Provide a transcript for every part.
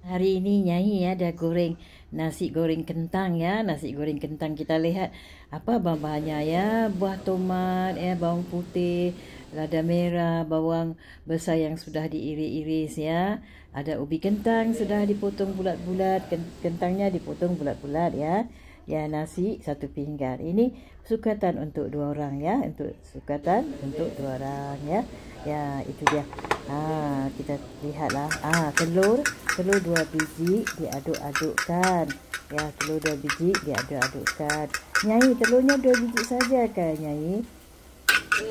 Hari ini nyanyi ada goreng nasi goreng kentang ya. Nasi goreng kentang kita lihat apa bahan-bahannya ya. Buah tomat, ya, bawang putih, lada merah, bawang besar yang sudah diiris-iris ya. Ada ubi kentang sudah dipotong bulat-bulat. Kentangnya dipotong bulat-bulat ya ya nasi satu pinggan ini sukatan untuk dua orang ya untuk sukatan untuk dua orang ya ya itu dia ha, kita lihatlah ah ha, telur telur dua biji diaduk-adukkan ya telur dua biji diaduk-adukkan nyai telurnya dua biji saja kan nyai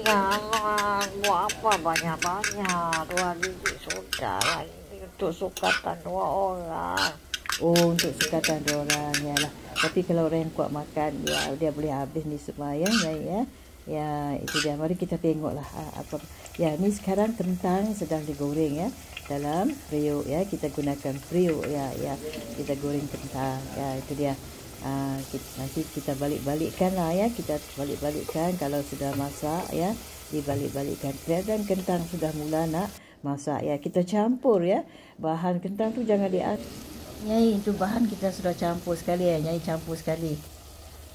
Ya, buat apa banyak-banyak dua biji sudah lah. Ini untuk sukatan dua orang. Oh, untuk sukatan dua orang ya lah. Tapi kalau orang yang kuat makan dia ya, dia boleh habis ni semua ya ya. Ya, ya itu dia. Mari kita tengoklah ha, apa. Ya ni sekarang kentang sedang digoreng ya dalam frio, ya kita gunakan frio, ya ya kita goreng kentang ya itu dia. Ha, ah, kita, nanti kita balik-balikkan lah ya kita balik-balikkan kalau sudah masak ya dibalik-balikkan dan kentang sudah mula nak masak ya kita campur ya bahan kentang tu jangan diangkat Nyai, itu bahan kita sudah campur sekali ya, Nyai campur sekali.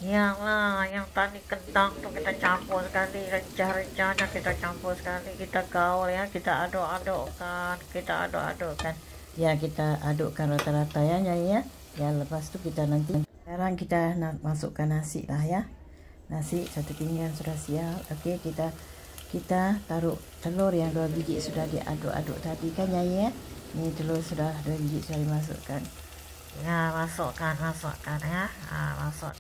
Iyalah, yang tadi kentang tuh kita campur sekali, rencah-rencahnya kita campur sekali, kita gaul ya, kita aduk-adukkan, kita aduk-adukkan. Ya, kita adukkan rata-rata ya, Nyai ya. Ya, lepas itu kita nanti, sekarang kita masukkan nasi lah ya. Nasi satu pinggan sudah siap, oke kita kita taruh telur yang dua biji sudah diaduk-aduk tadi kan ya ya ini telur sudah dua biji sudah dimasukkan ya masukkan masukkan ya ah, masuk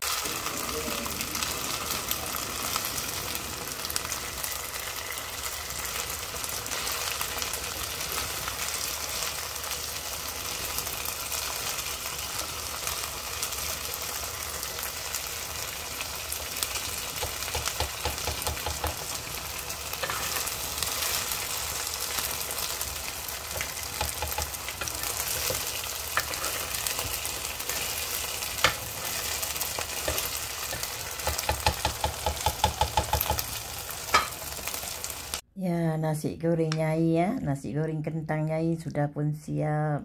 nasi goreng Nyai ya. Nasi goreng kentang Nyai sudah pun siap.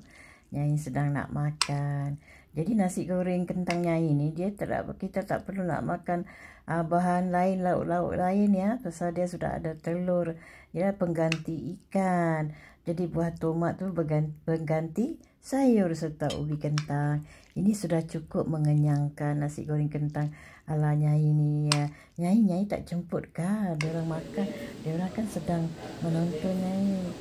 Nyai sedang nak makan. Jadi nasi goreng kentang nyai ni dia tak kita tak perlu nak makan uh, bahan lain lauk-lauk lain ya pasal dia sudah ada telur ya pengganti ikan. Jadi buah tomat tu berganti sayur serta ubi kentang. Ini sudah cukup mengenyangkan nasi goreng kentang ala nyai ni ya. Nyai-nyai tak jemput kah orang makan. Dia kan sedang menonton nyai.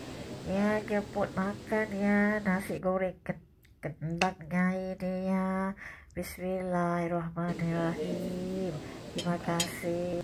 Ya jemput makan ya nasi goreng kentang kendak nyai dia. Bismillahirrahmanirrahim. Terima kasih.